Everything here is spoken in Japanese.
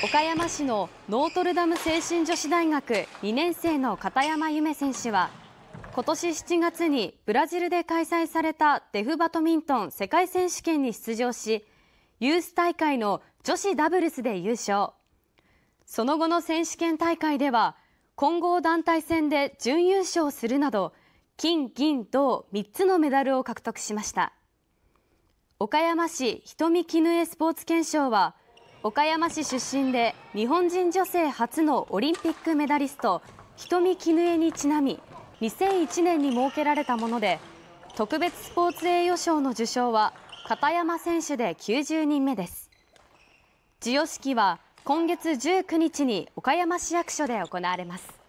岡山市のノートルダム精神女子大学2年生の片山夢選手は今年7月にブラジルで開催されたデフバドミントン世界選手権に出場しユース大会の女子ダブルスで優勝その後の選手権大会では混合団体戦で準優勝するなど金銀銅3つのメダルを獲得しました岡山市瞳絹江スポーツ憲章は「岡山市出身で日本人女性初のオリンピックメダリスト瞳絹江にちなみ2001年に設けられたもので特別スポーツ栄誉賞の受賞は片山選手で90人目です授与式は今月19日に岡山市役所で行われます